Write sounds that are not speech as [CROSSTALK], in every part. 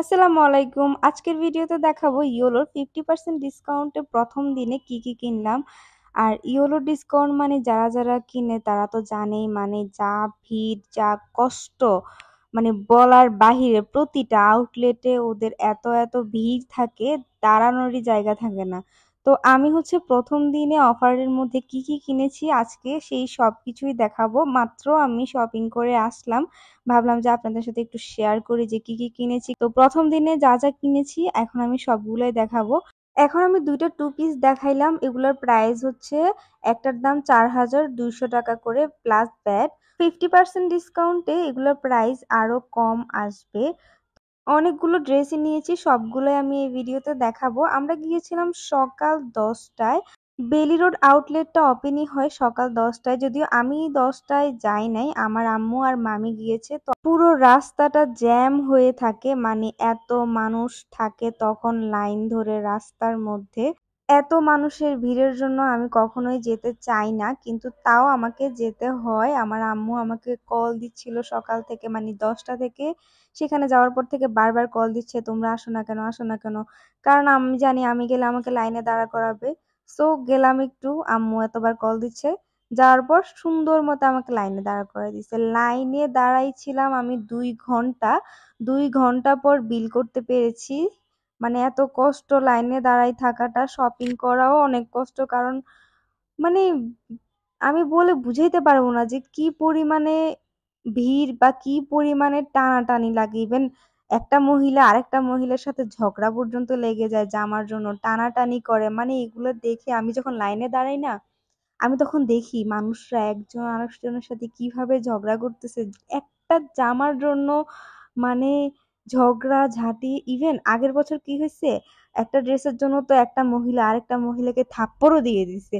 আসসালামু আলাইকুম আজকের ভিডিওতে দেখাবো ইয়োলোর ফিফটি পার্সেন্ট ডিসকাউন্টে প্রথম দিনে কি কি কিনলাম আর ইয়োলো ডিসকাউন্ট মানে যারা যারা কিনে তারা তো জানেই মানে যা ভিড় যা কষ্ট মানে বলার বাহিরে প্রতিটা আউটলেটে ওদের এত এত ভিড় থাকে দাঁড়ানোরই জায়গা থাকে না তো আমি হচ্ছে প্রথম দিনে অফারের মধ্যে কি কি কিনেছি আজকে সেই সব কিছুই দেখাবো মাত্র আমি শপিং করে আসলাম ভাবলাম যে আপনাদের সাথে একটু শেয়ার করি যে কি কি কিনেছি তো প্রথম দিনে যা যা কিনেছি এখন আমি সবগুলোই দেখাবো এখন আমি দুইটা টু পিস দেখাইলাম এগুলোর প্রাইস হচ্ছে একটার দাম চার হাজার দুইশো টাকা করে প্লাস ব্যাট ফিফটি পার্সেন্ট ডিসকাউন্টে এগুলোর প্রাইস আরও কম আসবে অনেকগুলো ড্রেসই নিয়েছি সবগুলোই আমি এই ভিডিওতে দেখাবো আমরা গিয়েছিলাম সকাল দশটায় বেলি রোড আউটলেটটা ওপেনই হয় সকাল দশটায় যদিও আমি দশটায় যাই নাই আমার আম্মু আর মামি গিয়েছে তো পুরো রাস্তাটা জ্যাম হয়ে থাকে মানে এত মানুষ থাকে তখন লাইন ধরে রাস্তার মধ্যে এত মানুষের ভিড়ের জন্য আমি কখনোই যেতে চাই না কিন্তু তাও আমাকে যেতে হয় আমার আম্মু আমাকে কল দিচ্ছিল সকাল থেকে মানে দশটা থেকে সেখানে যাওয়ার পর থেকে বারবার কল দিচ্ছে তোমরা আসো না কেন আসো না কেন কারণ আমি জানি আমি গেলে আমাকে লাইনে দাঁড়া করাবে সো গেলাম একটু আম্মু এতবার কল দিচ্ছে যাওয়ার পর সুন্দর মতো আমাকে লাইনে দাঁড়া করে দিয়েছে লাইনে দাঁড়াইছিলাম আমি দুই ঘন্টা দুই ঘন্টা পর বিল করতে পেরেছি মানে এত কষ্ট লাইনে দাঁড়ায় থাকাটা শপিং করাও অনেক কষ্ট কারণ মানে আমি বলে বুঝাইতে পারবো না যে কি পরিমাণে ভিড় বা কি পরিমাণে টানাটানি লাগে ইভেন একটা মহিলা আরেকটা মহিলার সাথে ঝগড়া পর্যন্ত লেগে যায় জামার জন্য টানাটানি করে মানে এগুলো দেখে আমি যখন লাইনে দাঁড়াই না আমি তখন দেখি মানুষরা একজন আরেকজনের সাথে কিভাবে ঝগড়া করতেছে একটা জামার জন্য মানে ঝগড়া ঝাঁটি ইভেন আগের বছর কি হয়েছে একটা ড্রেসের জন্য তো একটা মহিলা আরেকটা মহিলাকে থাপ্পড়ও দিয়ে দিছে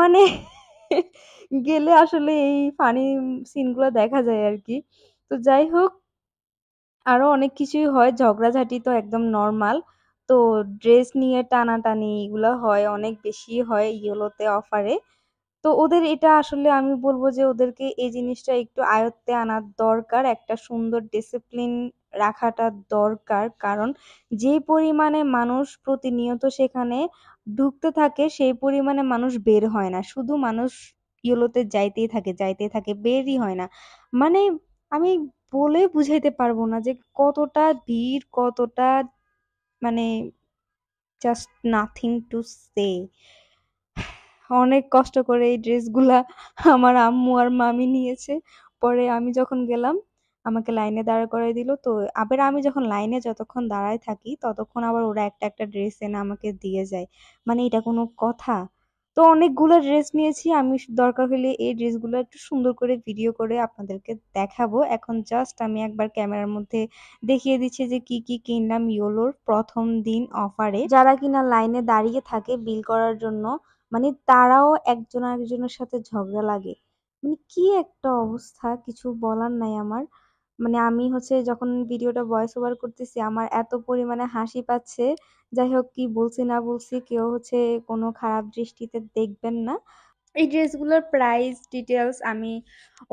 মানে [LAUGHS] গেলে আসলে এই ফানি সিনগুলো দেখা যায় আর কি তো যাই হোক আরও অনেক কিছুই হয় ঝগড়াঝাটি তো একদম নর্মাল তো ড্রেস নিয়ে টানাটানি এগুলো হয় অনেক বেশি হয় ইয়েলোতে অফারে তো ওদের এটা আসলে আমি বলবো যে ওদেরকে এই জিনিসটা একটু আয়ত্তে আনার দরকার একটা সুন্দর ডিসিপ্লিন রাখাটা দরকার কারণ যে পরিমাণে মানুষ প্রতিনিয়ত সেখানে ঢুকতে থাকে সেই পরিমাণে মানুষ বের হয় না শুধু মানুষ ইয়েলোতে যাইতেই থাকে যাইতেই থাকে বেরই হয় না মানে আমি বলে বুঝাইতে পারবো না যে কতটা ভিড় কতটা মানে জাস্ট নাথিং টু সে অনেক কষ্ট করে এই ড্রেসগুলা আমার আম্মু আর মামি নিয়েছে পরে আমি যখন গেলাম আমাকে লাইনে দাঁড় করাই দিল তো আবার আমি যখন লাইনে যতক্ষণ দাঁড়ায় থাকি ততক্ষণ আবার ওরা একটা একটা ড্রেস এনে আমাকে দিয়ে যায় মানে এটা কোনো কথা তো অনেকগুলো ড্রেস নিয়েছি আমি দরকার হলে এই ড্রেসগুলো একটু সুন্দর করে ভিডিও করে আপনাদেরকে দেখাবো এখন জাস্ট আমি একবার ক্যামেরার মধ্যে দেখিয়ে দিচ্ছি যে কি কি কিনলাম ইয়োলোর প্রথম দিন অফারে যারা কিনা লাইনে দাঁড়িয়ে থাকে বিল করার জন্য মানে তারাও একজন আরেকজনের সাথে ঝগড়া লাগে মানে কি একটা অবস্থা কিছু বলার নাই আমার মানে আমি হচ্ছে যখন ভিডিওটা ভয়েস ওভার করতেছি আমার এত পরিমাণে হাসি পাচ্ছে যাই হোক কি বলছি না বলছি কেউ হচ্ছে কোনো খারাপ দৃষ্টিতে দেখবেন না এই ড্রেসগুলোর প্রাইস ডিটেলস আমি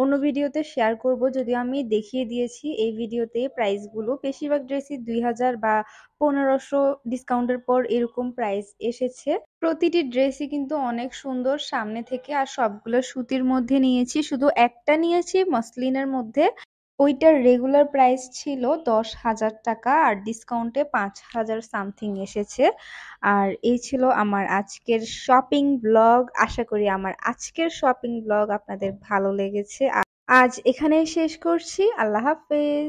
অন্য ভিডিওতে শেয়ার করব যদিও আমি দেখিয়ে দিয়েছি এই ভিডিওতে প্রাইসগুলো বেশিরভাগ ড্রেসই দুই হাজার বা পনেরোশো ডিসকাউন্টের পর এরকম প্রাইস এসেছে প্রতিটি ড্রেসই কিন্তু অনেক সুন্দর সামনে থেকে আর সবগুলো সুতির মধ্যে নিয়েছি শুধু একটা নিয়েছি মসলিনের মধ্যে ওইটার রেগুলার প্রাইস ছিল দশ হাজার টাকা আর ডিসকাউন্টে পাঁচ হাজার সামথিং এসেছে আর এই ছিল আমার আজকের শপিং ব্লগ আশা করি আমার আজকের শপিং ব্লগ আপনাদের ভালো লেগেছে আজ এখানেই শেষ করছি আল্লাহ হাফেজ